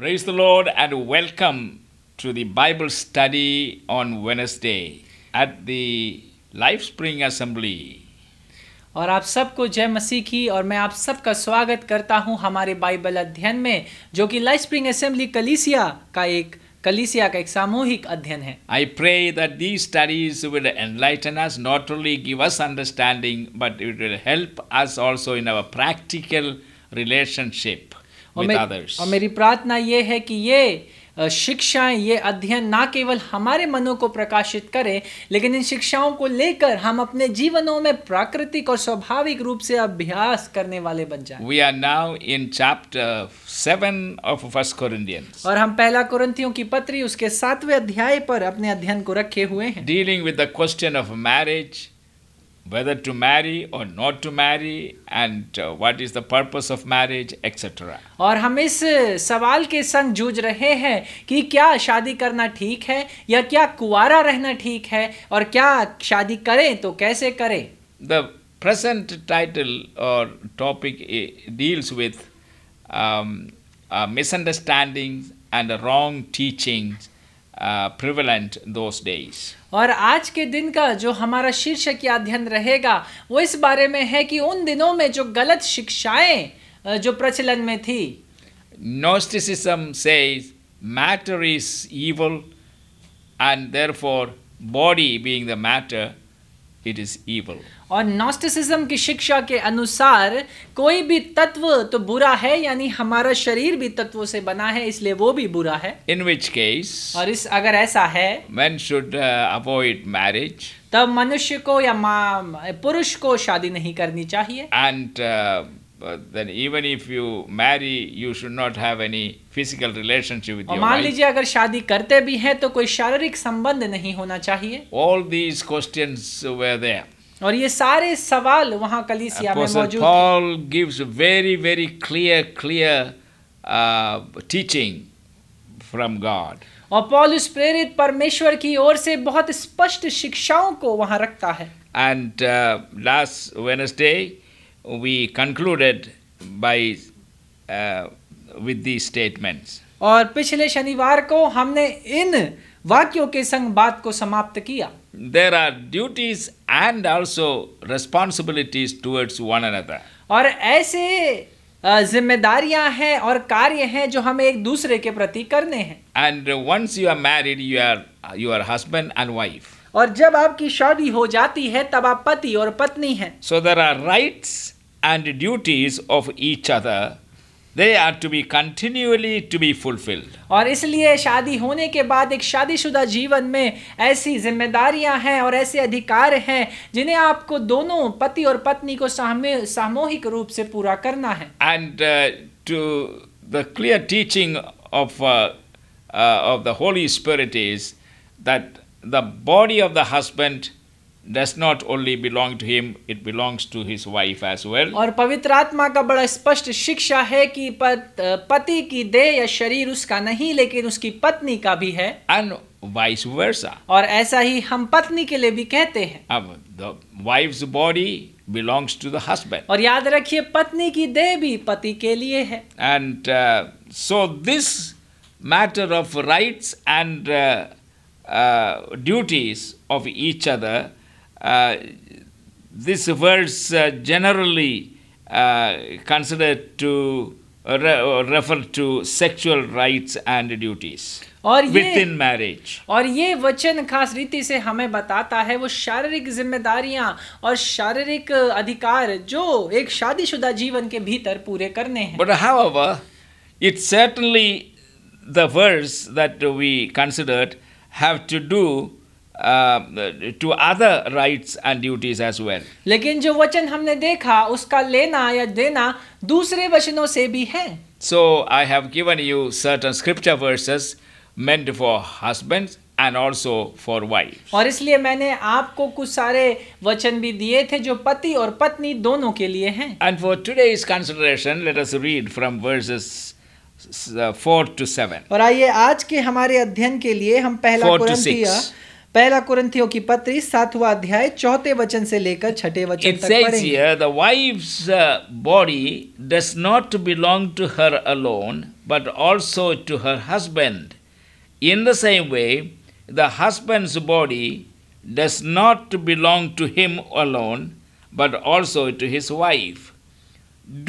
Praise the Lord and welcome to the Bible study on Wednesday at the Life Spring Assembly. और आप सबको जय मसीह की और मैं आप सबका स्वागत करता हूं हमारे बाइबल अध्ययन में जो कि लाइफ स्प्रिंग असेंबली कलीसिया का एक कलीसिया का एक सामूहिक अध्ययन है I pray that the studies will enlighten us not only give us understanding but it will help us also in our practical relationship और, मेरी प्रार्थना ये है कि ये शिक्षाएं ये अध्ययन ना केवल हमारे मनों को प्रकाशित करें लेकिन इन शिक्षाओं को लेकर हम अपने जीवनों में प्राकृतिक और स्वाभाविक रूप से अभ्यास करने वाले बन जाएं। We are now in chapter seven of first Corinthians. और हम पहला कोरिंथियों की पत्री उसके सातवें अध्याय पर अपने अध्ययन को रखे हुए हैं dealing with of marriage whether to marry or not to marry and uh, what is the purpose of marriage etc और हम इस सवाल के संग जूझ रहे हैं कि क्या शादी करना ठीक है या क्या कुंवारा रहना ठीक है और क्या शादी करें तो कैसे करें the present title or topic deals with um, uh, misunderstandings and wrong teachings prevalent those days और आज के दिन का जो हमारा शीर्षक या अध्ययन रहेगा वो इस बारे में है कि उन दिनों में जो गलत शिक्षाएं uh, जो प्रचलन में थी Gnosticism says matter is evil and therefore body being the matter it is evil और नॉस्टिसिज्म की शिक्षा के अनुसार कोई भी तत्व तो बुरा है यानी हमारा शरीर भी तत्वों से बना है इसलिए वो भी बुरा है इन विच केस और इस अगर ऐसा है मैन शुड अवॉइड मैरिज तब मनुष्य को या पुरुष को शादी नहीं करनी चाहिए and But then even if you marry, you should not have any physical relationship with your wife. अगर शादी करते भी हैं तो कोई शारीरिक संबंध नहीं होना चाहिए All these questions were there. और ये सारे सवाल वहाँ कलीसिया में मौजूद Paul gives very very clear clear uh, teaching from God. और पॉल उस प्रेरित परमेश्वर की ओर से बहुत स्पष्ट शिक्षाओं को वहाँ रखता है And uh, last Wednesday. we concluded by uh, with these statements. और पिछले शनिवार को हमने इन वाक्यों के संग बात को समाप्त किया there are duties and also responsibilities towards one another. और ऐसे जिम्मेदारियां हैं और कार्य हैं जो हमें एक दूसरे के प्रति करने हैं and once you are married you are you are husband and wife और जब आपकी शादी हो जाती है तब आप पति और पत्नी हैं so there are rights and duties of each other they are to be continually to be fulfilled. और इसलिए शादी होने के बाद एक शादीशुदा जीवन में ऐसी जिम्मेदारियां हैं और ऐसे अधिकार हैं जिन्हें आपको दोनों पति और पत्नी को सामूहिक सामूहिक रूप से पूरा करना है And uh, to the clear teaching of uh, uh, of the Holy Spirit is that the body of the husband does not only belong to him it belongs to his wife as well aur pavitra atma ka bada spasht shiksha hai ki pati ki deh ya sharir uska nahi lekin uski patni ka bhi hai and vice versa aur aisa hi hum patni ke liye bhi kehte hain ab the wife's body belongs to the husband aur yaad rakhiye patni ki deh bhi pati ke liye hai and uh, so this matter of rights and uh, uh, duties of each other Uh, this verse uh, generally uh, considered to re refer to sexual rights and duties. और ये Within marriage. और ये वचन खास रीति से हमें बताता है वो शारीरिक जिम्मेदारियां और शारीरिक अधिकार जो एक शादीशुदा जीवन के भीतर पूरे करने हैं but however it certainly the words that we considered have to do to other rights and duties as well लेकिन जो वचन हमने देखा उसका लेना या देना दूसरे वचनों से भी है so I have given you certain scripture verses meant for husbands And also for wife और इसलिए मैंने आपको कुछ सारे वचन भी दिए थे जो पति और पत्नी दोनों के लिए हैं And for today's consideration, let us read from verses uh, four to seven. और आइए आज के हमारे अध्ययन के लिए हम पहला कुरंथिया पहला कुरिन्थियों की पत्री सातवां अध्याय चौथे वचन से लेकर छठे वचन It तक says here the wife's body does not belong to her alone but also to her husband. In the same way the husband's body does not belong to him alone but also to his wife.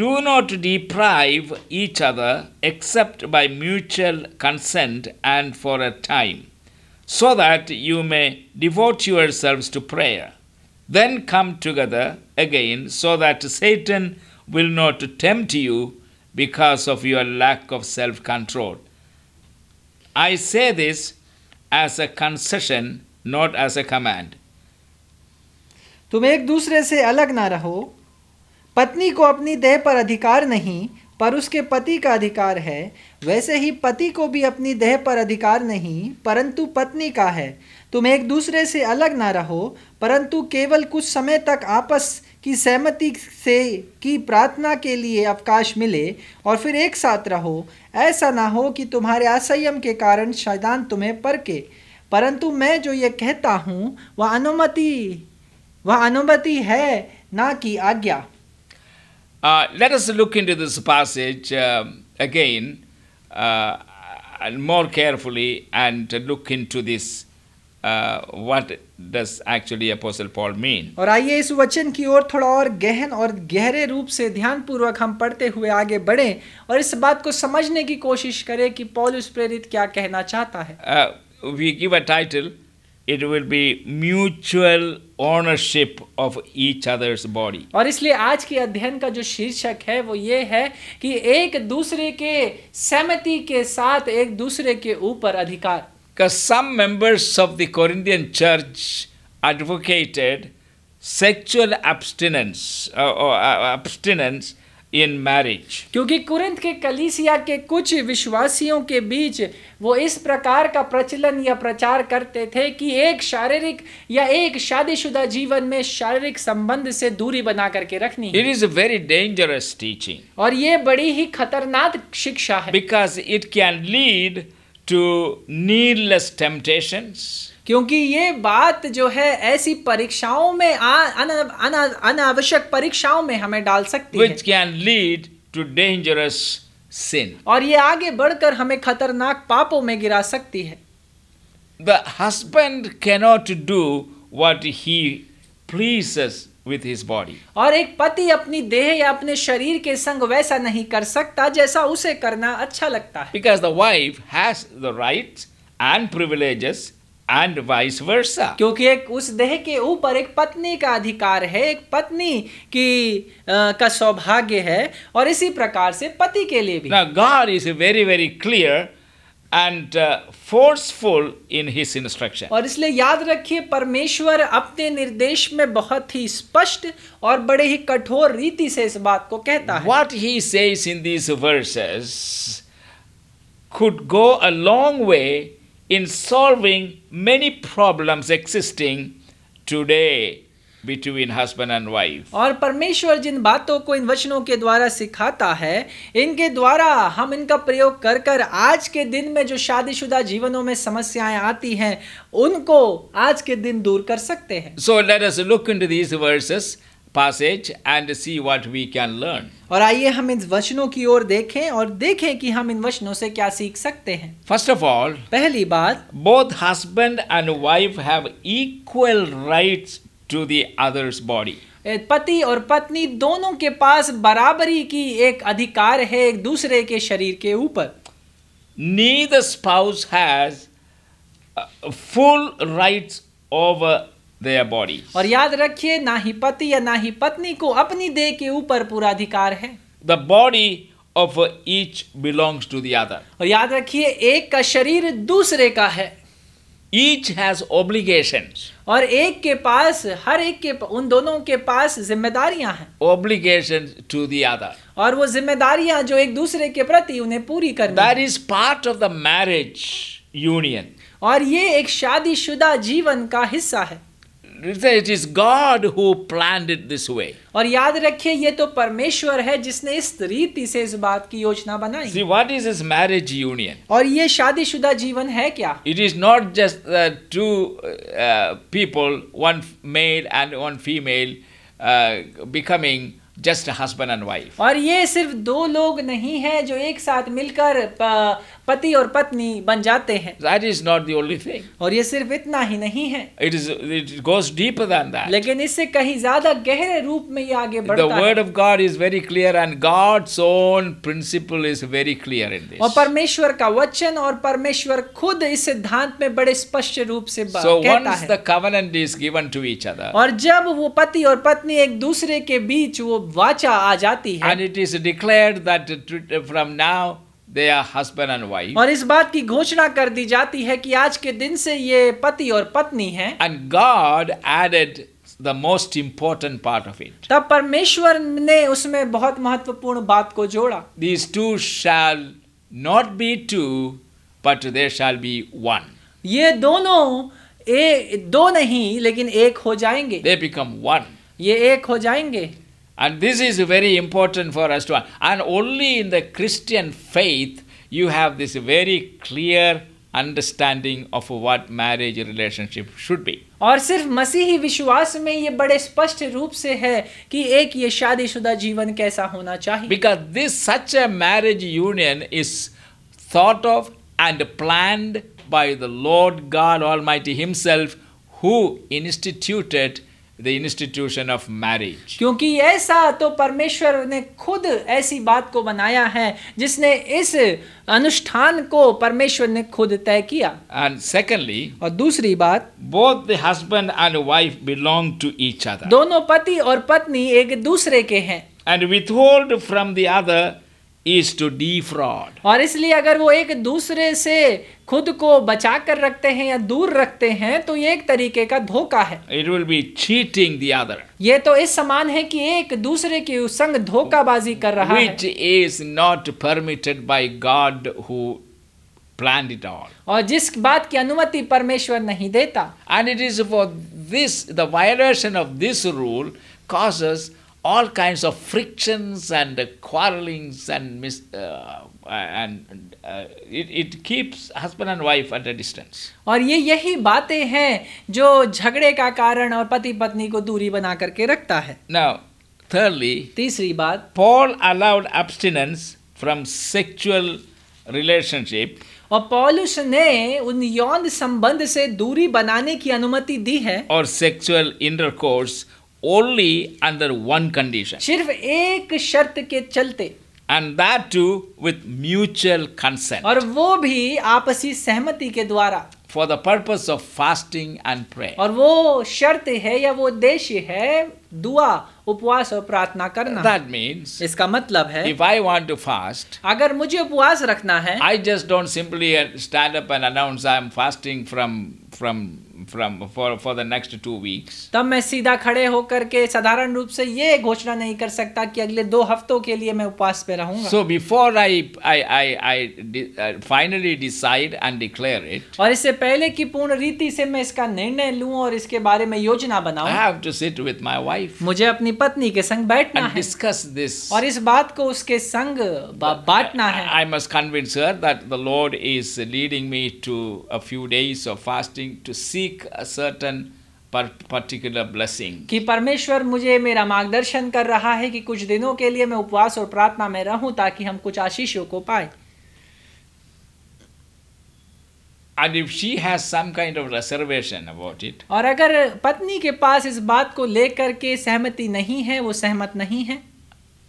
Do not deprive each other except by mutual consent and for a time. so that you may devote yourselves to prayer. Then come together again so that Satan will not tempt you because of your lack of self control. I say this as a concession, not as a command. तुम एक दूसरे से अलग ना रहो पत्नी को अपनी देह पर अधिकार नहीं पर उसके पति का अधिकार है वैसे ही पति को भी अपनी देह पर अधिकार नहीं परंतु पत्नी का है तुम एक दूसरे से अलग ना रहो परंतु केवल कुछ समय तक आपस की सहमति से की प्रार्थना के लिए अवकाश मिले और फिर एक साथ रहो ऐसा ना हो कि तुम्हारे असंयम के कारण शैतान तुम्हें परके परंतु मैं जो ये कहता हूँ वह अनुमति वह अनुमति है ना कि आज्ञा Uh, let us look into this passage um, again uh, and more carefully and look into this. Uh, what does actually Apostle Paul mean? और आइए इस वचन की ओर थोड़ा और गहन और गहरे रूप से ध्यान हम पढ़ते हुए आगे बढ़ें और इस बात को समझने की कोशिश करें कि Paul उस प्रेरित क्या कहना चाहता है uh, we give a title it will be mutual ownership of each other's body और इसलिए आज के अध्ययन का जो शीर्षक है वो ये है कि एक दूसरे के सहमति के साथ एक दूसरे के ऊपर अधिकार some members of the Corinthian church advocated sexual abstinence abstinence in marriage क्योंकि कुरिंद के कलीसिया के कुछ विश्वासियों के बीच वो इस प्रकार का प्रचलन या प्रचार करते थे कि एक शारीरिक या एक शादीशुदा जीवन में शारीरिक संबंध से दूरी बना करके रखनी it is very dangerous teaching और ये बड़ी ही खतरनाक शिक्षा है because it can lead to needless temptations क्योंकि ये बात जो है ऐसी परीक्षाओं में अनावश्यक परीक्षाओं में हमें डाल सकती Which है which can lead to dangerous sin और ये आगे बढ़कर हमें खतरनाक पापों में गिरा सकती है the husband cannot do what he please with his body और एक पति अपनी देह या अपने शरीर के संग वैसा नहीं कर सकता जैसा उसे करना अच्छा लगता है because the wife has the right and privileges and vice versa क्योंकि एक उस देह के ऊपर एक पत्नी का अधिकार है एक पत्नी की आ, का सौभाग्य है और इसी प्रकार से पति के लिए भी God is very very clear and forceful in his instruction और इसलिए याद रखिए परमेश्वर अपने निर्देश में बहुत ही स्पष्ट और बड़े ही कठोर रीति से इस बात को कहता है what he says in this verses could go a long way in solving many problems existing today between husband and wife. और परमेश्वर जिन बातों को इन वचनों के द्वारा सिखाता है इनके द्वारा हम इनका प्रयोग कर कर आज के दिन में जो शादीशुदा जीवनों में समस्याएं आती हैं उनको आज के दिन दूर कर सकते हैं so let us look into these verses passage and see what we can learn. और आइए हम इन वचनों की ओर देखें और देखें कि हम इन वचनों से क्या सीख सकते हैं फर्स्ट ऑफ ऑल पहली बात both husband and wife have equal rights to the others body पति और पत्नी दोनों के पास बराबरी की एक अधिकार है एक दूसरे के शरीर के ऊपर need spouse has full rights over their body. और याद रखिए ना ही पति या ना ही पत्नी को अपनी देह के ऊपर पूरा अधिकार है The body of each belongs to the other. और याद रखिए एक का शरीर दूसरे का है Each has obligations. और एक के पास हर एक के उन दोनों के पास जिम्मेदारियां हैं Obligations to the other. और वो जिम्मेदारियां जो एक दूसरे के प्रति उन्हें पूरी करनी That is part of the marriage union. और ये एक शादीशुदा जीवन का हिस्सा है it is God who planned it this way. और याद रखिए ये तो परमेश्वर है जिसने इस रीति से इस बात की योजना बनाई See what is this marriage union? और ये शादीशुदा जीवन है क्या It is not just the two uh, people one male and one female uh, becoming just husband and wife और ये सिर्फ दो लोग नहीं है जो एक साथ मिलकर पति और पत्नी बन जाते हैं that is not the only thing और ये सिर्फ इतना ही नहीं है it is it goes deeper than that लेकिन इससे कहीं ज्यादा गहरे रूप में ये आगे बढ़ता है the word of God is very clear and God's own principle is very clear in this और परमेश्वर का वचन और परमेश्वर खुद इस सिद्धांत में बड़े स्पष्ट रूप से so कहता है so the covenant is given to each other और जब वो पति और पत्नी एक दूसरे के बीच वो वाचा आ जाती है and it is declared that from now they are husband and wife और इस बात की घोषणा कर दी जाती है कि आज के दिन से ये पति और पत्नी है and God added the most important part of it तब परमेश्वर ने उसमें बहुत महत्वपूर्ण बात को जोड़ा these two shall not be two but they shall be one ये दोनों ए, दो नहीं लेकिन एक हो जाएंगे दे बिकम वन ये एक हो जाएंगे And this is very important for us to. And only in the Christian faith you have this very clear understanding of what marriage relationship should be. और सिर्फ मसीही विश्वास में ये बड़े स्पष्ट रूप से है कि एक ये शादीशुदा जीवन कैसा होना चाहिए because this such a marriage union is thought of and planned by the Lord God almighty himself who instituted the institution of marriage क्योंकि ऐसा तो परमेश्वर ने खुद ऐसी बात को बनाया है जिसने इस अनुष्ठान को परमेश्वर ने खुद तय किया एंड सेकेंडली और दूसरी बात both the husband and wife belong to each other दोनों पति और पत्नी एक दूसरे के हैं and withhold from the other is to defraud और इसलिए अगर वो एक दूसरे से खुद को बचा कर रखते हैं या दूर रखते हैं तो ये एक तरीके का धोखा है it will be cheating the other ये तो इस समान है कि एक दूसरे के संग धोखाबाजी कर रहा Which है which is not permitted by God who planned it all और जिस बात की अनुमति परमेश्वर नहीं देता and it is for this the violation of this rule causes all kinds of frictions and uh, quarrelings and mis- uh, and uh, it, it keeps husband and wife at a distance और ये यही बातें हैं जो झगड़े का कारण और पति पत्नी को दूरी बना करके रखता है now thirdly तीसरी बात Paul allowed abstinence from sexual relationship और पॉलुस ने उन यौन संबंध से दूरी बनाने की अनुमति दी है और sexual intercourse only under one condition. सिर्फ एक शर्त के चलते and that too with mutual consent. और वो भी आपसी सहमति के द्वारा for the purpose of fasting and prayer. और वो शर्त है या वो उद्देश्य है दुआ उपवास और प्रार्थना करना That means इसका मतलब है if I want to fast, अगर मुझे उपवास रखना है I just don't simply stand up and announce I am fasting from from from for for the next two weeks तब मैं सीधा खड़े होकर के साधारण रूप से ये घोषणा नहीं कर सकता कि अगले दो हफ्तों के लिए मैं उपवास पे रहूंगा so before I I I I finally decide and declare it और इससे पहले की पूर्ण रीति से मैं इसका निर्णय लूं और इसके बारे में योजना बनाऊं I have to sit with my wife मुझे अपनी पत्नी के संग बैठना है डिस्कस दिस और इस बात को उसके संग बांटना है I must to see seek a certain particular blessing. कि परमेश्वर मुझे मेरा मार्गदर्शन कर रहा है कि कुछ दिनों के लिए मैं उपवास और प्रार्थना में रहूं ताकि हम कुछ आशीषों को पाए And if she has some kind of reservation about it, और अगर पत्नी के पास इस बात को लेकर के सहमति नहीं है वो सहमत नहीं है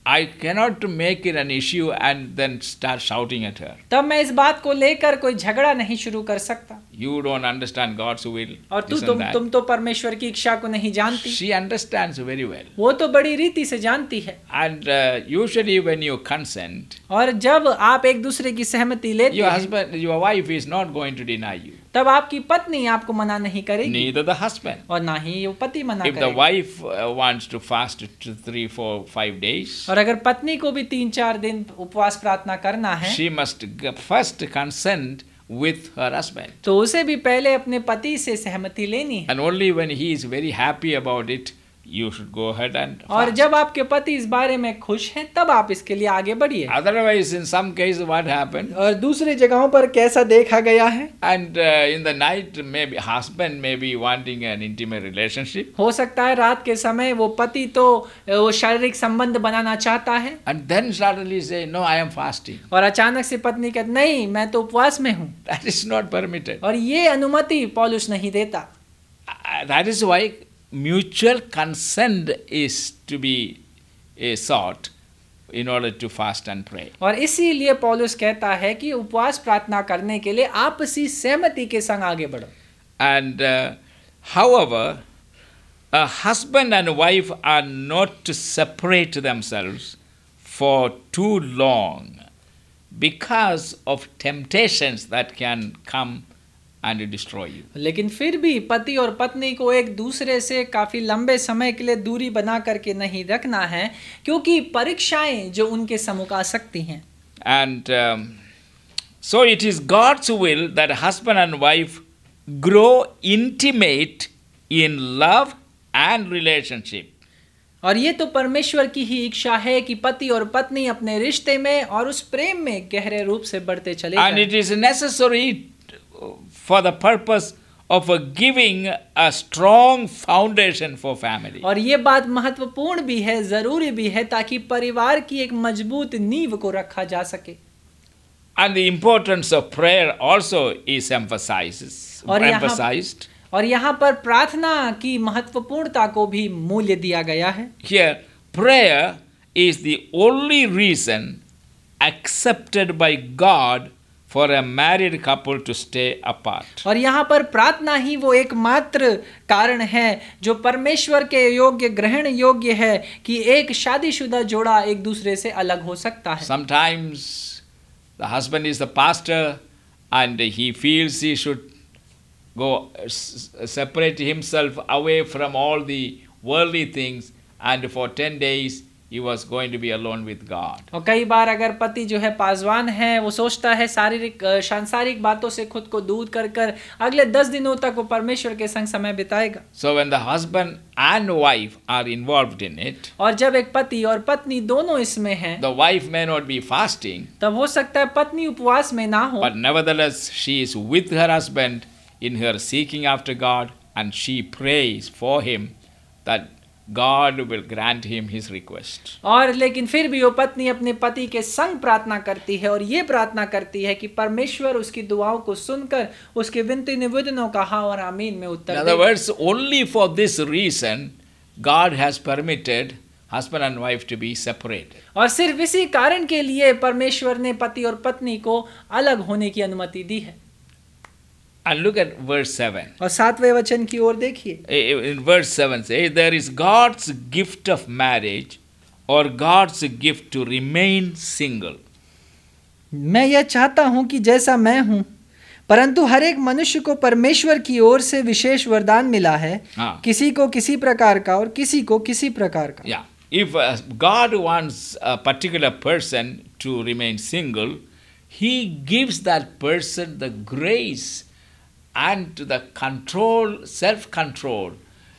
I cannot make it an issue and then start shouting at her. तब मैं इस बात को लेकर कोई झगड़ा नहीं शुरू कर सकता. You don't understand God's will. और तू तुम तुम तो परमेश्वर की इच्छा को नहीं जानती. She understands very well. वो तो बड़ी रीति से जानती है. And uh, usually when you consent. और जब आप एक दूसरे की सहमति लेते हैं. Your husband, your wife is not going to deny you. तब आपकी पत्नी आपको मना नहीं करेगी नीदर हस्बैंड और ना ही पति मना if the wife wants to fast three four five days और अगर पत्नी को भी तीन चार दिन उपवास प्रार्थना करना है she must first consent with her husband. तो उसे भी पहले अपने पति से सहमति लेनी है. And only when he is very happy about it, you should go head and और जब आपके पति इस बारे में खुश हैं तब आप इसके लिए आगे बढ़िए otherwise in some case what happened और दूसरी जगहों पर कैसा देखा गया है and in the night maybe husband maybe wanting an intimate relationship हो सकता है रात के समय वो पति तो वो शारीरिक संबंध बनाना चाहता है एंड देन सडनली से नो आई एम फास्टिंग और अचानक से पत्नी कहती नहीं मैं तो उपवास में हूँ दैट इज नॉट परमिटेड और ये अनुमति पॉलुस नहीं देता that is why mutual consent is to be a eh, sought in order to fast and pray. और इसीलिए पॉलुस कहता है कि उपवास प्रार्थना करने के लिए आपसी सहमति के संग आगे And uh, however, a husband and wife are not to separate themselves for too long because of temptations that can come and destroy you लेकिन फिर भी पति और पत्नी को एक दूसरे से काफ़ी लंबे समय के लिए दूरी बना करके नहीं रखना है क्योंकि परीक्षाएं जो उनके समुख आ सकती हैं and so it is God's will that husband and wife grow intimate in love and relationship और ये तो परमेश्वर की ही इच्छा है कि पति और पत्नी अपने रिश्ते में और उस प्रेम में गहरे रूप से बढ़ते चले and it is necessary for the purpose of giving a strong foundation for family. और ये बात महत्वपूर्ण भी है जरूरी भी है ताकि परिवार की एक मजबूत नींव को रखा जा सके And the importance of prayer also is emphasizes, और emphasized. और यहाँ पर प्रार्थना की महत्वपूर्णता को भी मूल्य दिया गया है Here, prayer is the only reason accepted by God for a married couple to stay apart और यहाँ पर प्रार्थना ही वो एकमात्र कारण है जो परमेश्वर के योग्य ग्रहण योग्य है कि एक शादीशुदा जोड़ा एक दूसरे से अलग हो सकता है sometimes the husband is the pastor and he feels he should go separate himself away from all the worldly things and for ten days he was going to be alone with God. और कई बार अगर पति जो है पासवान है वो सोचता है शारीरिक सांसारिक बातों से खुद को दूर कर कर अगले दस दिनों तक वो परमेश्वर के संग समय बिताएगा So when the husband and wife are involved in it, और जब एक पति और पत्नी दोनों इसमें हैं the wife may not be fasting, तब हो सकता है पत्नी उपवास में ना हो but nevertheless she is with her husband in her seeking after God and she prays for him that God will grant him his request. और लेकिन फिर भी वो पत्नी अपने पति के संग प्रार्थना करती है और ये प्रार्थना करती है कि परमेश्वर उसकी दुआओं को सुनकर उसके विनती निवेदनों का हाँ और आमीन में उत्तर In other words, only for this reason God has permitted husband and wife to be separated. और सिर्फ इसी कारण के लिए परमेश्वर ने पति और पत्नी को अलग होने की अनुमति दी है और सातवें वचन की ओर देखिए से there is God's gift of marriage और God's gift to remain single मैं यह चाहता हूं कि जैसा मैं हूं परंतु हर एक मनुष्य को परमेश्वर की ओर से विशेष वरदान मिला है हाँ. किसी को किसी प्रकार का और किसी को किसी प्रकार का या if God wants a particular person to remain single he gives that person the grace and the control, self control,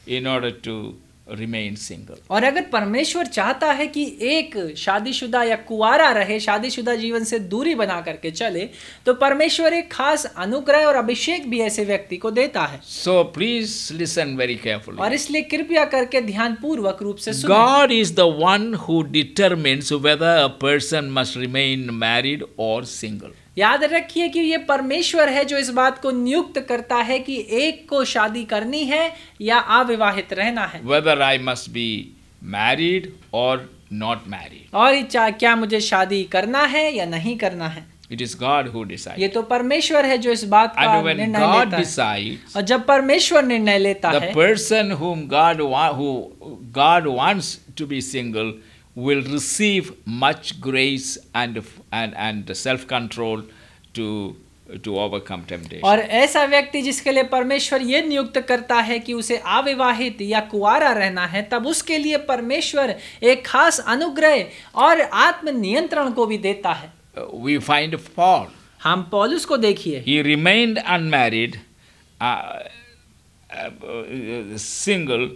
in order to remain single. और अगर परमेश्वर चाहता है कि एक शादीशुदा या कुआरा रहे शादीशुदा जीवन से दूरी बना करके चले तो परमेश्वर एक खास अनुग्रह और अभिषेक भी ऐसे व्यक्ति को देता है so please listen very careful और इसलिए कृपया करके ध्यान पूर्वक रूप से सुने God is the one who determines whether a person must remain married or single याद रखिए कि ये परमेश्वर है जो इस बात को नियुक्त करता है कि एक को शादी करनी है या अविवाहित रहना है whether I must be married or not married और क्या मुझे शादी करना है या नहीं करना है It is God who decides. ये तो परमेश्वर है जो इस बात का निर्णय लेता है। और जब परमेश्वर निर्णय लेता the है, the person whom God who God wants to be single will receive much grace and and and self control to to overcome temptation. और ऐसा व्यक्ति जिसके लिए परमेश्वर ये नियुक्त करता है कि उसे अविवाहित या कुआरा रहना है तब उसके लिए परमेश्वर एक खास अनुग्रह और आत्मनियंत्रण को भी देता है वी फाइंड पॉल हम पॉलुस को देखिए he remained unmarried single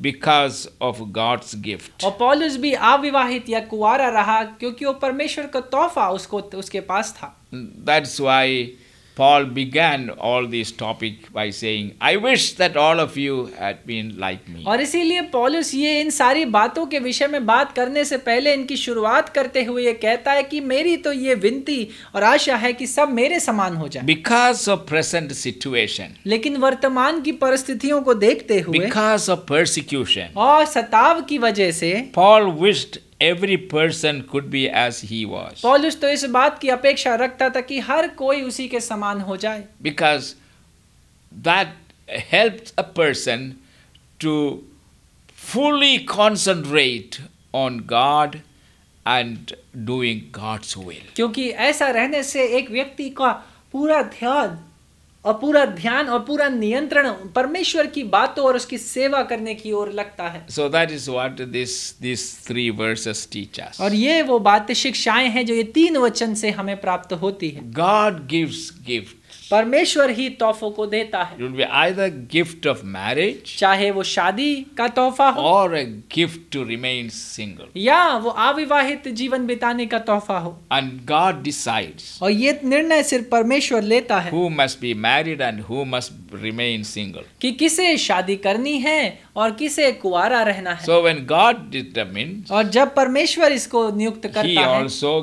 because of God's gift. और पॉलुस भी अविवाहित या कुआरा रहा क्योंकि वो परमेश्वर का तोहफा उसको उसके पास था. That's why Paul began all this topic by saying, I wish that all of you had been like me. और इसीलिए पॉलुस ये इन सारी बातों के विषय में बात करने से पहले इनकी शुरुआत करते हुए ये कहता है कि मेरी तो ये विनती और आशा है कि सब मेरे समान हो जाए Because of present situation. लेकिन वर्तमान की परिस्थितियों को देखते हुए Because of persecution. और सताव की वजह से Paul wished every person could be as he was पॉलुस तो इस बात की अपेक्षा रखता था कि हर कोई उसी के समान हो जाए because that helps a person to fully concentrate on God and doing God's will क्योंकि ऐसा रहने से एक व्यक्ति का पूरा ध्यान और पूरा ध्यान और पूरा नियंत्रण परमेश्वर की बातों और उसकी सेवा करने की ओर लगता है so that is what this this three verses teach us और ये वो बातें शिक्षाएं हैं जो ये तीन वचन से हमें प्राप्त होती है गॉड गिव्स गिफ्ट परमेश्वर ही तोहफो को देता है गिफ्ट ऑफ मैरिज चाहे वो शादी का तोहफा हो और गिफ्ट टू रिमेन सिंगल या वो अविवाहित जीवन बिताने का तोहफा हो एंड गॉड डिसाइड्स और ये निर्णय सिर्फ परमेश्वर लेता है who must be married and who must remain single कि किसे शादी करनी है और किसे कुआरा रहना है सो व्हेन गॉड डिटरमाइंस और जब परमेश्वर इसको नियुक्त करता है ही आल्सो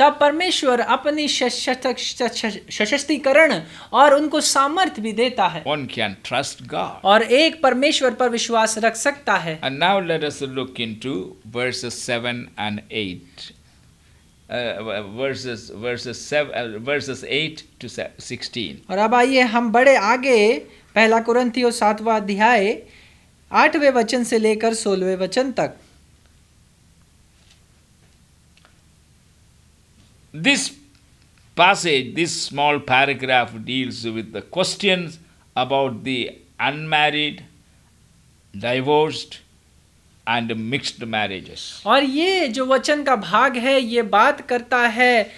तब परमेश्वर अपनी सशक्तिकरण और उनको सामर्थ्य भी देता है One can trust God. और एक परमेश्वर पर विश्वास रख सकता है And now let us look into verses 7 and 8. Uh, uh, uh, और अब आइए हम बड़े आगे पहला कुरंथियो सातवा अध्याय आठवें वचन से लेकर सोलवें वचन तक This passage, this small paragraph deals with the questions about the unmarried, divorced, and mixed marriages aur ye jo vachan ka bhag hai ye baat karta hai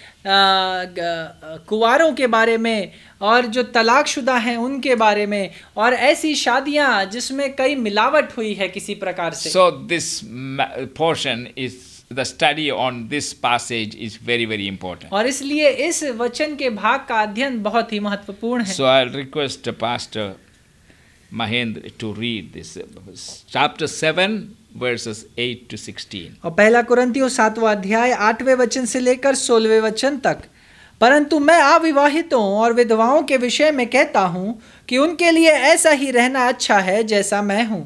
कुवारों के बारे में और जो तलाकशुदा हैं उनके बारे में और ऐसी शादियां जिसमें कई मिलावट हुई है किसी प्रकार से so this portion is the study on this passage is very very important aur isliye is vachan ke bhag ka adhyayan bahut hi mahatvapurna hai so i'll request pastor mahendra to read this chapter 7 verses 8 to 16 aur pehla कुरिन्थियों 7va adhyay 8ve vachan se lekar 16ve vachan tak परंतु मैं अविवाहितों और विधवाओं के विषय में कहता हूँ कि उनके लिए ऐसा ही रहना अच्छा है जैसा मैं हूँ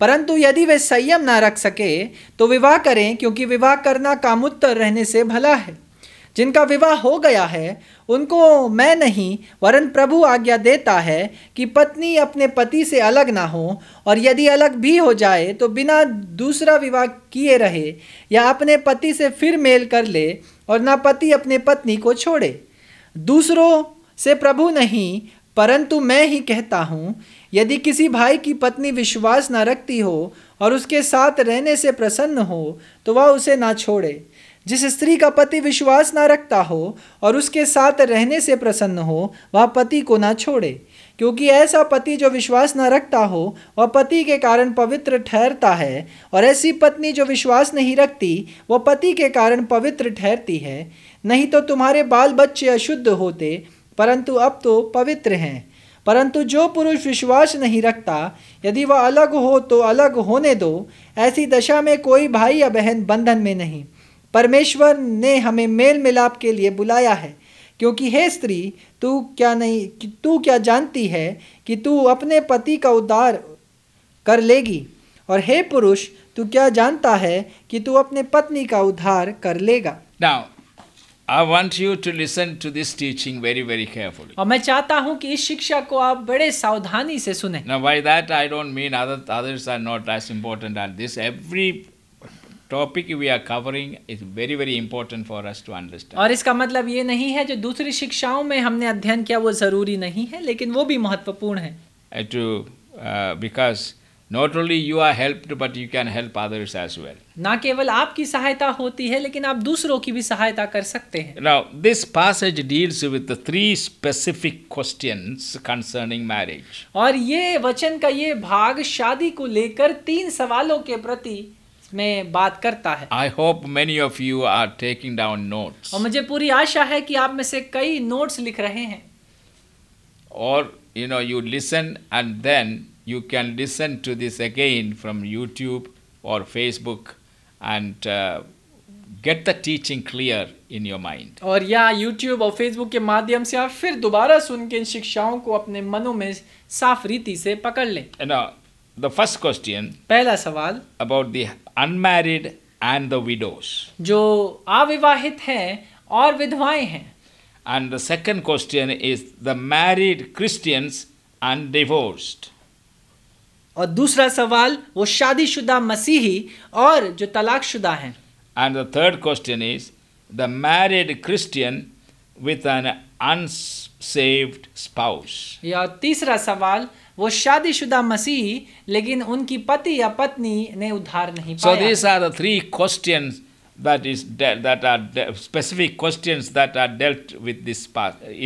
परंतु यदि वे संयम ना रख सके तो विवाह करें क्योंकि विवाह करना कामुत्तर रहने से भला है जिनका विवाह हो गया है उनको मैं नहीं वरन प्रभु आज्ञा देता है कि पत्नी अपने पति से अलग ना हो और यदि अलग भी हो जाए तो बिना दूसरा विवाह किए रहे या अपने पति से फिर मेल कर ले और ना पति अपने पत्नी को छोड़े दूसरों से प्रभु नहीं परंतु मैं ही कहता हूँ यदि किसी भाई की पत्नी विश्वास न रखती हो और उसके साथ रहने से प्रसन्न हो तो वह उसे ना छोड़े जिस स्त्री का पति विश्वास ना रखता हो और उसके साथ रहने से प्रसन्न हो वह पति को ना छोड़े क्योंकि ऐसा पति जो विश्वास न रखता हो वह पति के कारण पवित्र ठहरता है और ऐसी पत्नी जो विश्वास नहीं रखती वह पति के कारण पवित्र ठहरती है नहीं तो तुम्हारे बाल बच्चे अशुद्ध होते परंतु अब तो पवित्र हैं परंतु जो पुरुष विश्वास नहीं रखता यदि वह अलग हो तो अलग होने दो ऐसी दशा में कोई भाई या बहन बंधन में नहीं परमेश्वर ने हमें मेल मिलाप के लिए बुलाया है क्योंकि हे स्त्री तू क्या नहीं तू क्या जानती है कि तू अपने पति का उद्धार कर लेगी और हे पुरुष तू क्या जानता है कि तू अपने पत्नी का उद्धार कर लेगा Now, I want you to listen to this teaching very very carefully. और मैं चाहता हूं कि इस शिक्षा को आप बड़े सावधानी से सुनें. Now by that I don't mean other, others are not as important as this. Every topic we are covering is very very important for us to understand और इसका मतलब ये नहीं है जो दूसरी शिक्षाओं में हमने अध्ययन किया वो जरूरी नहीं है लेकिन वो भी महत्वपूर्ण है to uh, because not only you are helped but you can help others as well ना केवल आपकी सहायता होती है लेकिन आप दूसरों की भी सहायता कर सकते हैं now this passage deals with three specific questions concerning marriage और ये वचन का ये भाग शादी को लेकर तीन सवालों के प्रति में बात करता है I hope many of you are taking down notes और मुझे पूरी आशा है कि आप में से कई नोट्स लिख रहे हैं और you know you listen and then you can listen to this again from YouTube or Facebook and uh, get the teaching clear in your mind. और या YouTube और Facebook के माध्यम से आप फिर दोबारा सुन के इन शिक्षाओं को अपने मनों में साफ रीति से पकड़ लें. Now, the first question. पहला सवाल. About the unmarried and the widows. जो अविवाहित हैं और विधवाएं हैं. And the second question is the married Christians and divorced. और दूसरा सवाल वो शादीशुदा मसीही और जो तलाकशुदा हैं and the third question is the married Christian with an unsaved spouse या तीसरा सवाल वो शादीशुदा मसीही लेकिन उनकी पति या पत्नी ने उद्धार नहीं पाया so this are the three questions that is that are specific questions that are dealt with this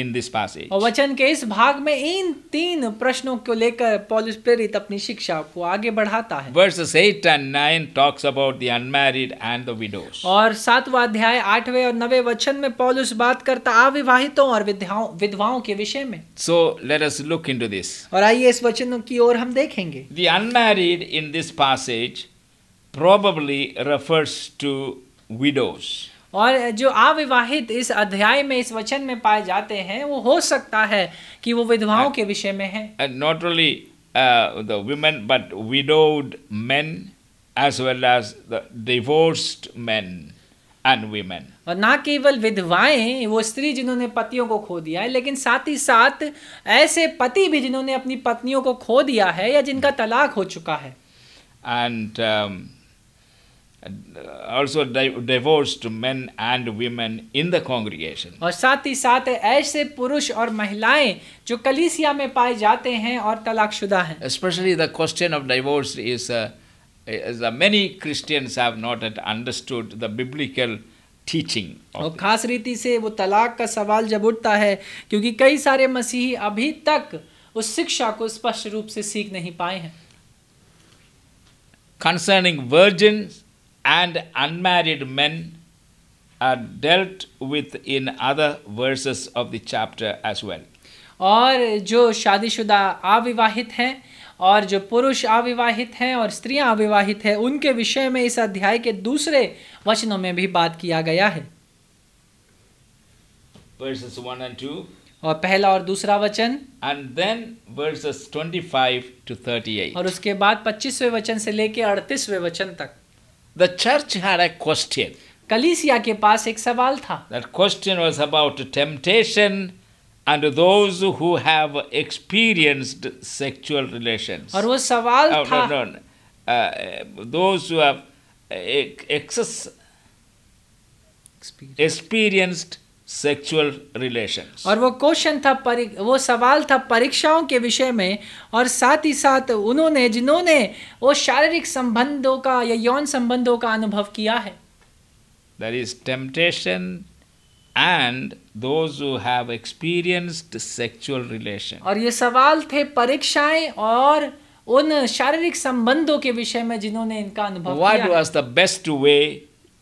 in this passage. aur vachan ke is bhag mein in teen प्रश्नों ko lekar पॉलुस प्रेरित apni shiksha ko aage badhata hai Verses 8 and 9 talks about the unmarried and the widows. aur सातवां adhyay आठवें aur नवे vachan mein पॉलुस बात करता अविवाहितों और विधवाओं विधवाओं ke vishay mein So let us look into this. aur aaiye is vachan ki ore hum dekhenge The unmarried in this passage probably refers to widows और जो अविवाहित इस अध्याय में इस वचन में पाए जाते हैं वो हो सकता है कि वो विधवाओं के विषय में है not only the women but widowed men as well as the divorced men and women और ना केवल विधवाएं वो स्त्री जिन्होंने पतियों को खो दिया है लेकिन साथ ही साथ ऐसे पति भी जिन्होंने अपनी पत्नियों को खो दिया है या जिनका तलाक हो चुका है and also divorced men and women in the congregation और साथ ही साथ ऐसे पुरुष और महिलाएं जो कलीसिया में पाए जाते हैं और तलाकशुदा hain especially the question of divorce is uh, as uh, many Christians have not yet understood the biblical teaching और खास रीति से वो तलाक का सवाल जब उठता है क्योंकि कई सारे मसीही अभी तक उस शिक्षा को स्पष्ट रूप से सीख नहीं पाए हैं concerning virgins and unmarried men are dealt with in other verses of the chapter as well. और जो शादीशुदा अविवाहित हैं और जो पुरुष अविवाहित हैं और स्त्रियां अविवाहित हैं उनके विषय में इस अध्याय के दूसरे वचनों में भी बात किया गया है verses 1 and 2 और पहला और दूसरा वचन एंड देन वर्सेस 25 टू 38 और उसके बाद 25वें वचन से लेकर 38वें वचन तक The church had a question. कलीसिया के पास एक सवाल था. That question was about temptation and those who have experienced sexual relations. और वो सवाल oh, था. No, no, no. Uh, those who have uh, ex experienced sexual relation और वो क्वेश्चन था वो सवाल था परीक्षाओं के विषय में और साथ ही साथ उन्होंने जिन्होंने वो शारीरिक संबंधों का या यौन संबंधों का अनुभव किया है there is temptation and those have experienced sexual relation और ये सवाल थे परीक्षाएं और उन शारीरिक संबंधों के विषय में जिन्होंने इनका अनुभव किया What was the best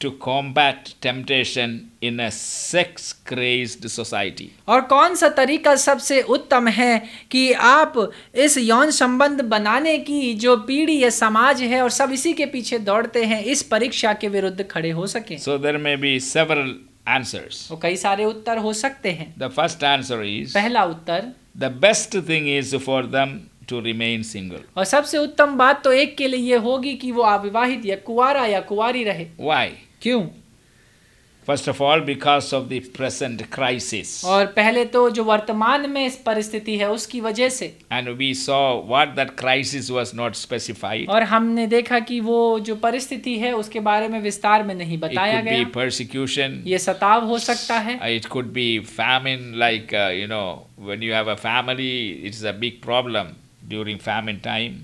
to combat temptation in a sex crazed society और कौन सा तरीका सबसे उत्तम है कि आप इस यौन संबंध बनाने की जो पीढ़ी या समाज है और सब इसी के पीछे दौड़ते हैं इस परीक्षा के विरुद्ध खड़े हो सके so there may be several answers तो कई सारे उत्तर हो सकते हैं द फर्स्ट आंसर इज पहला उत्तर the best thing is for them to remain single और सबसे उत्तम बात तो एक के लिए ये होगी कि वो अविवाहित या कुआरा या कुआरी रहे वाई क्यों first of all because of the present crisis और पहले तो जो वर्तमान में इस परिस्थिति है उसकी वजह से and we saw what that crisis was not specified और हमने देखा कि वो जो परिस्थिति है उसके बारे में विस्तार में नहीं बताया गया परसिक्यूशन ये सताव हो सकता है it could be famine like you know when you have a family it's a big problem during famine time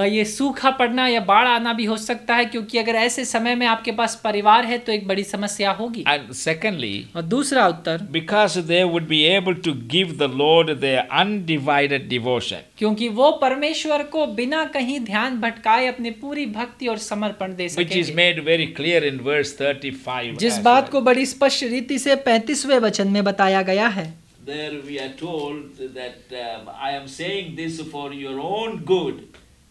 ये सूखा पड़ना या बाढ़ आना भी हो सकता है क्योंकि अगर ऐसे समय में आपके पास परिवार है तो एक बड़ी समस्या होगी एंड सेकेंडली और दूसरा उत्तर because they would be able to give the Lord they undivided devotion क्योंकि वो परमेश्वर को बिना कहीं ध्यान भटकाए अपने पूरी भक्ति और समर्पण दे सकेंगे which is made very clear in verse 35 जिस बात को बड़ी स्पष्ट रीति से 35वें वचन में बताया गया है there we are told that um, I am saying this for your own good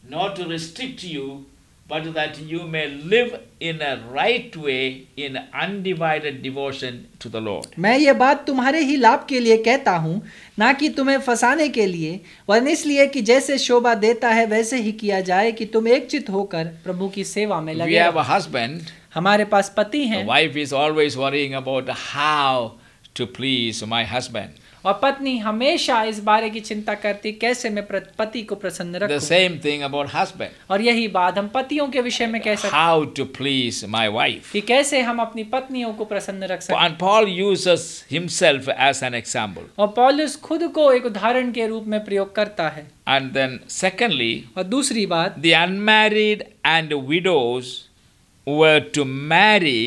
not to restrict you, but that you may live in a right way in undivided devotion to the Lord. मैं ये बात तुम्हारे ही लाभ के लिए कहता हूँ ना कि तुम्हें फंसाने के लिए वरन इसलिए कि जैसे शोभा देता है वैसे ही किया जाए कि तुम एकचित होकर प्रभु की सेवा में लगे We have a husband. हमारे पास पति हैं. The wife is always worrying about how to please my husband. और पत्नी हमेशा इस बारे की चिंता करती कैसे मैं पति को प्रसन्न रखूं the same thing about husband और यही बात हम पतियों के विषय में कह सकते how to please my wife कि कैसे हम अपनी पत्नियों को प्रसन्न रख सकते and Paul uses himself as an example और पॉलस खुद को एक उदाहरण के रूप में प्रयोग करता है एंड देन सेकंडली और दूसरी बात the unmarried and widows were to marry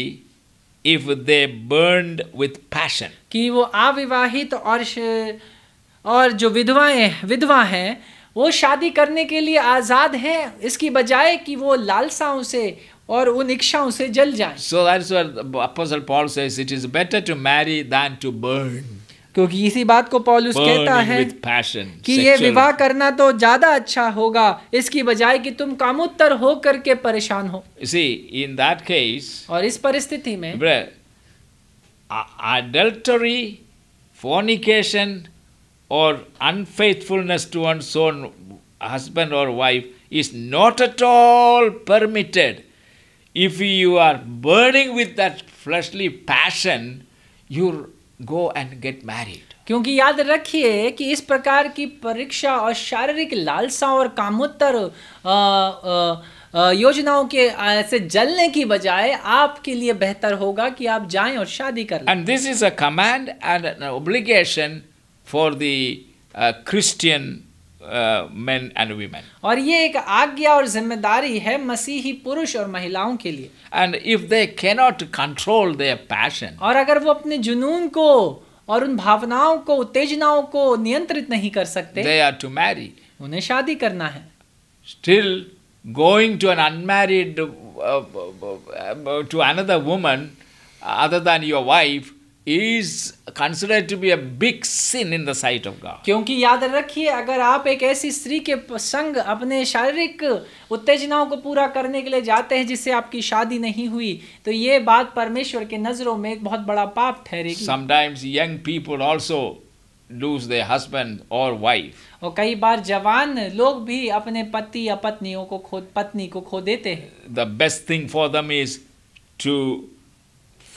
if they burn with passion कि वो अविवाहित और और जो विधवाएं विधवा हैं वो शादी करने के लिए आज़ाद हैं इसकी बजाय कि वो लालसाओं से और उन इच्छाओं से जल जाए so that's what apostle Paul says it is better to marry than to burn क्योंकि इसी बात को पॉलुस कहता है passion, कि ये विवाह करना तो ज्यादा अच्छा होगा इसकी बजाय कि तुम कामोत्तर हो करके परेशान हो इसी इन दैट केस और इस परिस्थिति में एडल्टरी फोनिकेशन और unfaithfulness to one's own husband और wife is not at all permitted if you are burning with that fleshly passion you're go and get married क्योंकि याद रखिए कि इस प्रकार की परीक्षा और शारीरिक लालसा और कामोत्तर योजनाओं के से जलने की बजाय आपके लिए बेहतर होगा कि आप जाएं और शादी कर and this is a command and obligation for the Christian men and women और ये एक आज्ञा और जिम्मेदारी है मसीही पुरुष और महिलाओं के लिए and if they cannot control their passion और अगर वो अपने जुनून को और उन भावनाओं को उत्तेजनाओं को नियंत्रित नहीं कर सकते दे आर टू मैरी उन्हें शादी करना है still going to an unmarried to another woman other than your wife is considered to be a big sin in the sight of God. क्योंकि याद रखिए अगर आप एक ऐसी स्त्री के संग अपने शारीरिक उत्तेजनाओं को पूरा करने के लिए जाते हैं जिससे आपकी शादी नहीं हुई तो ये बात परमेश्वर के नजरों में एक बहुत बड़ा पाप ठहरेगी Sometimes young people also lose their husband or wife. और कई बार जवान लोग भी अपने पति या पत्नियों को खो पत्नी को खो देते हैं The best thing for them is to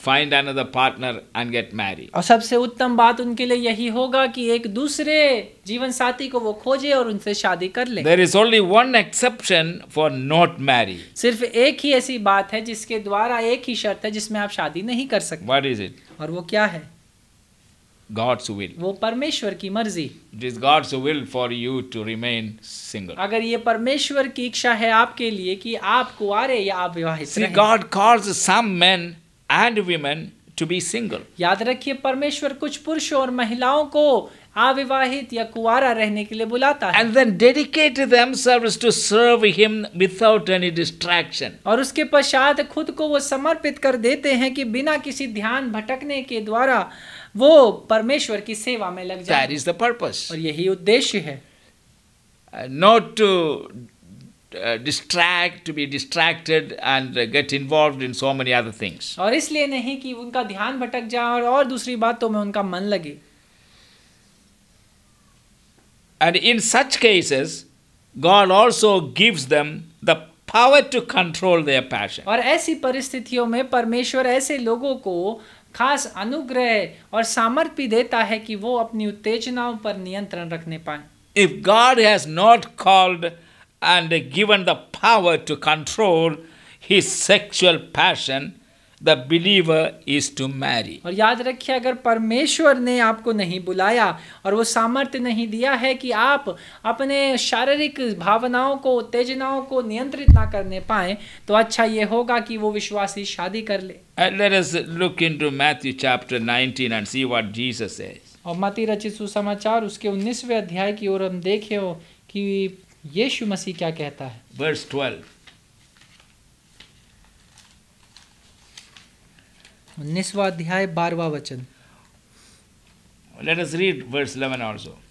find another partner and get married और सबसे उत्तम बात उनके लिए यही होगा कि एक दूसरे जीवन साथी को वो खोजे और उनसे शादी कर ले there is only one exception for not marry सिर्फ एक ही ऐसी बात है जिसके द्वारा एक ही शर्त है जिसमें आप शादी नहीं कर सकते वट इज इट और वो क्या है God's will. वो परमेश्वर की मर्जी it is God's will for you to remain single अगर ये परमेश्वर की इच्छा है आपके लिए कि आप कुआरे या आप विवाहित God calls some men and women to be single याद रखिए परमेश्वर कुछ पुरुषों और महिलाओं को अविवाहित या कुआरा रहने के लिए बुलाता है. And then dedicate them themselves to serve him without any distraction और उसके पश्चात खुद को वो समर्पित कर देते हैं कि बिना किसी ध्यान भटकने के द्वारा वो परमेश्वर की सेवा में लग जाए. दैट इज द पर्पस और यही उद्देश्य है. Not uh, to Uh, distract, to be distracted and uh, get involved in so many other things. और इसलिए नहीं कि उनका ध्यान भटक जाए और और दूसरी बातों में उनका मन लगे. And in such cases, God also gives them the power to control their passion. और ऐसी परिस्थितियों में परमेश्वर ऐसे लोगों को खास अनुग्रह और सामर्थ्य देता है कि वो अपनी उत्तेजनाओं पर नियंत्रण रखने पाए if God has not called and given the power to control his sexual passion, the believer is to marry. और याद रखिए अगर परमेश्वर ने आपको नहीं बुलाया और वो सामर्थ्य नहीं दिया है कि आप अपने शारीरिक भावनाओं को उत्तेजनाओं को नियंत्रित ना करने पाए तो अच्छा ये होगा कि वो विश्वासी शादी कर ले Let us look into Matthew chapter 19 and see what Jesus says. और मती रचित सुसमाचार उसके 19वें अध्याय की ओर हम देखें कि यीशु मसीह क्या कहता है वर्स ट्वेल्व उन्नीसवा अध्याय बारवा वचन लेट अस रीड वर्स 11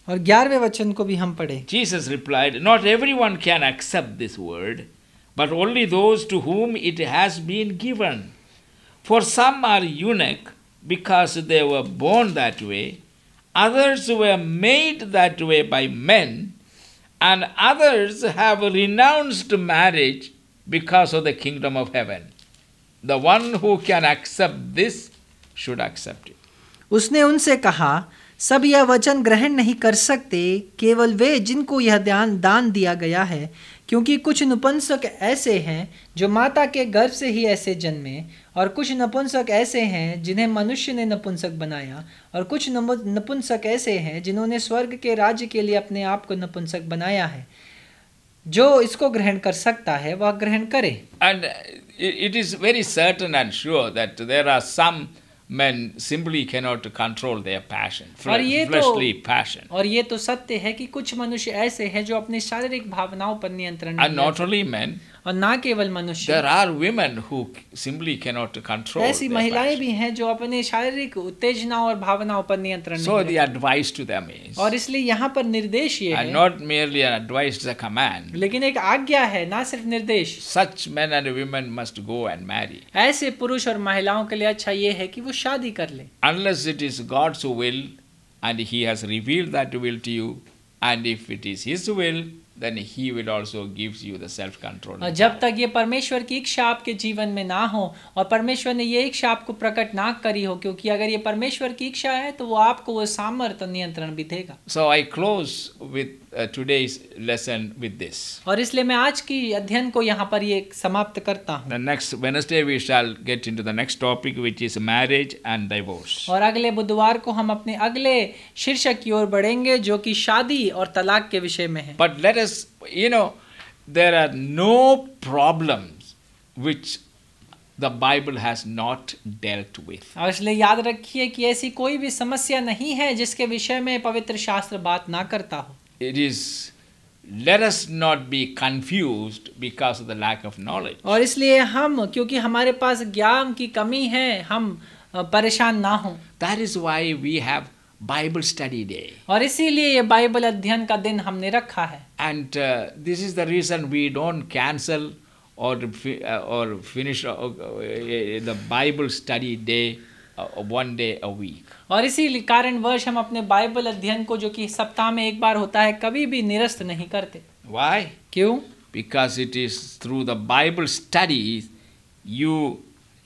और ग्यारहवें वचन को भी हम पढ़े Jesus replied not everyone can accept this word but only those to whom it has been given for some are eunuch because they were born that way others were made that way by man and others have renounced marriage because of the kingdom of heaven. The one who can accept this should accept it. उसने उनसे कहा सब यह वचन ग्रहण नहीं कर सकते केवल वे जिनको यह ध्यान दान दिया गया है क्योंकि कुछ नपुंसक ऐसे हैं जो माता के गर्भ से ही ऐसे जन्मे और कुछ नपुंसक ऐसे हैं जिन्हें मनुष्य ने नपुंसक बनाया और कुछ नपुंसक ऐसे हैं जिन्होंने स्वर्ग के राज्य के लिए अपने आप को नपुंसक बनाया है जो इसको ग्रहण कर सकता है वह ग्रहण करे and it is very certain and sure that there are some men simply cannot control their passion और fleshly तो, passion और ये तो सत्य है कि कुछ मनुष्य ऐसे हैं जो अपनी शारीरिक भावनाओं पर नियंत्रण and not only men और ना केवल मनुष्य there are women who simply cannot control ऐसी महिलाएं भी हैं जो अपने शारीरिक उत्तेजना और भावनाओं पर नियंत्रण so the advice to them is और इसलिए यहाँ पर निर्देश ये है not merely an advice is a command लेकिन एक आज्ञा है ना सिर्फ निर्देश such men and women must go and marry ऐसे पुरुष और महिलाओं के लिए अच्छा ये है कि वो शादी कर ले unless it is God's will and he has revealed that will to you and if it is his will then he will also gives you the self control जब तक ये परमेश्वर की इच्छा आपके जीवन में ना हो और परमेश्वर ने ये इच्छा आपको प्रकट ना करी हो क्योंकि अगर ये परमेश्वर की इच्छा है तो वो आपको वो सामर्थ्य नियंत्रण भी देगा so I close with today's lesson with this. और इसलिए मैं आज की अध्ययन को यहाँ पर ये समाप्त करता हूँ. The next Wednesday we shall get into the next topic which is marriage and divorce. और अगले बुधवार को हम अपने अगले शीर्षक की ओर बढ़ेंगे जो कि शादी और तलाक के विषय में है. But let us, you know, there are no problems which the Bible has not dealt with. और इसलिए याद रखिए कि ऐसी कोई भी समस्या नहीं है जिसके विषय में पवित्र शास्त्र बात ना करता हो. it is let us not be confused because of the lack of knowledge aur isliye hum kyunki hamare paas gyan ki kami hai hum pareshan na ho that is why we have Bible study day aur isliye ye bible अध्ययन ka din humne rakha hai and uh, this is the reason we don't cancel or uh, or finish uh, uh, the Bible study day one day a week और इसी कारणवश हम अपने Bible अध्ययन को जो कि सप्ताह में एक बार होता है कभी भी निरस्त नहीं करते वाई क्यों because it is through the Bible study you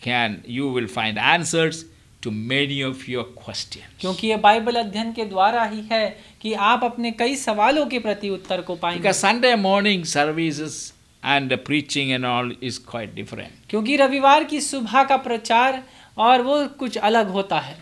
can you will find answers to many of your question क्योंकि ये बाइबल अध्ययन के द्वारा ही है कि आप अपने कई सवालों के प्रति उत्तर को पाएंगे Sunday morning service and preaching and all is quite different क्योंकि रविवार की सुबह का प्रचार और वो कुछ अलग होता है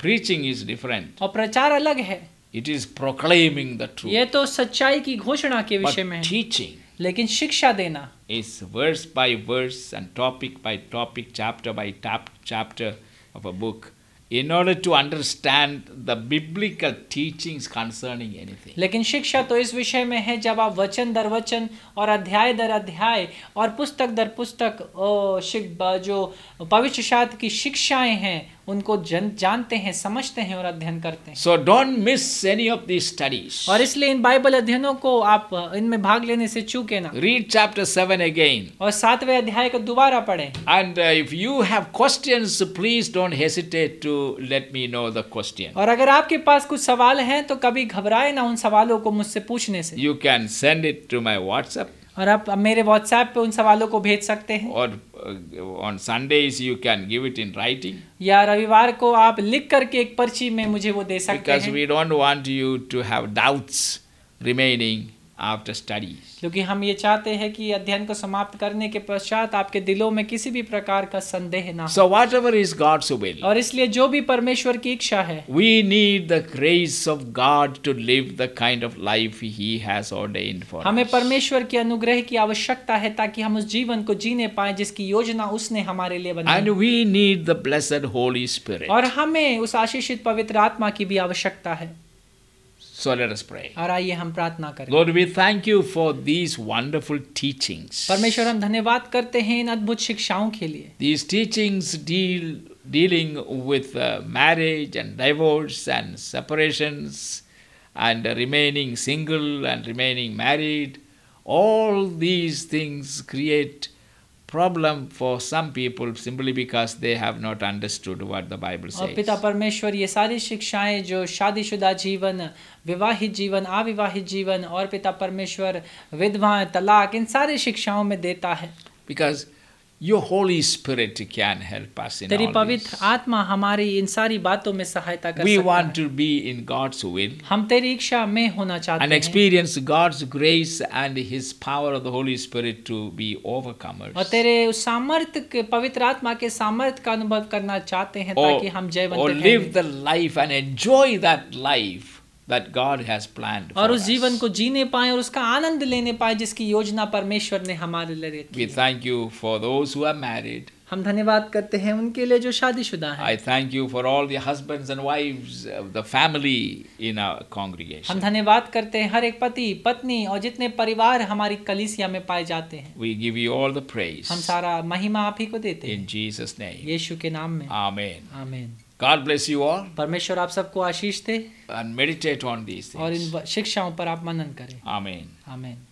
प्रीचिंग इज डिफरेंट और प्रचार अलग है it is proclaiming the truth ये तो सच्चाई की घोषणा के विषय में टीचिंग लेकिन शिक्षा देना is verse by verse and topic by topic chapter by chapter of a book in order to understand the biblical teachings concerning anything. लेकिन शिक्षा तो इस विषय में है जब आप वचन दर वचन और अध्याय दर अध्याय और पुस्तक दर पुस्तक जो पवित्र शास्त्र की शिक्षाएं हैं उनको जन, जानते हैं समझते हैं और अध्ययन करते हैं so don't miss any of the studies और इसलिए इन बाइबल अध्ययनों को आप इनमें भाग लेने से चूके ना रीड चैप्टर सेवन अगेन और सातवें अध्याय को दोबारा पढ़े and if you have question please don't hesitate to let me know the question और अगर आपके पास कुछ सवाल हैं तो कभी घबराए ना उन सवालों को मुझसे पूछने से you can send it to my WhatsApp और आप मेरे व्हाट्सएप पे उन सवालों को भेज सकते हैं और on Sundays you can give it in writing या रविवार को आप लिख करके एक पर्ची में मुझे वो दे सकते Because हैं because we don't want you to have doubts remaining after study क्योंकि हम ये चाहते हैं कि अध्ययन को समाप्त करने के पश्चात आपके दिलों में किसी भी प्रकार का संदेह ना so whatever is God so will और इसलिए जो भी परमेश्वर की इच्छा है we need the grace of God to live the kind of life he has ordained for हमें परमेश्वर के अनुग्रह की आवश्यकता है ताकि हम उस जीवन को जीने पाए जिसकी योजना उसने हमारे लिए बनाई and we need the blessed Holy Spirit और हमें उस आशीषित पवित्र आत्मा की भी आवश्यकता है So let us pray. और आइए हम प्रार्थना करें Lord, we thank you for these wonderful teachings. परमेश्वर हम धन्यवाद करते हैं इन अद्भुत शिक्षाओं के लिए These teachings deal dealing with uh, marriage and divorce and separations and remaining single and remaining married. All these things create problem for some people simply because they have not understood what the Bible says. और पिता परमेश्वर ये सारी शिक्षाएं जो शादीशुदा जीवन विवाहित जीवन अविवाहित जीवन और पिता परमेश्वर विधवा तलाक इन सारी शिक्षाओं में देता है Because Your Holy Spirit can help us in तेरी पवित्र आत्मा हमारी इन सारी बातों में सहायता कर We want to be in God's will. हम तेरी इच्छा में होना चाहते हैं. And experience God's grace and His power of the Holy Spirit to be overcomers. और तेरे उस सामर्थ के पवित्र आत्मा के सामर्थ का अनुभव करना चाहते हैं ताकि हम जय रहें. Or live the life and enjoy that life. that God has planned और उस जीवन को जीने पाए और उसका आनंद लेने पाए जिसकी योजना परमेश्वर ने हमारे लिए की We thank you for those who are married. हम धन्यवाद करते हैं उनके लिए जो शादीशुदा हैं। I thank you for all the husbands and wives of the family in our congregation. हम धन्यवाद करते हैं हर एक पति पत्नी और जितने परिवार हमारी कलीसिया में पाए जाते हैं We give you all the praise. हम सारा महिमा आप ही को देते हैं। In Jesus name. यीशु के नाम में। Amen. Amen. God bless you all. परमेश्वर आप सबको आशीष दे. And meditate on these things. और इन शिक्षाओं पर आप मनन करें. Amen. Amen.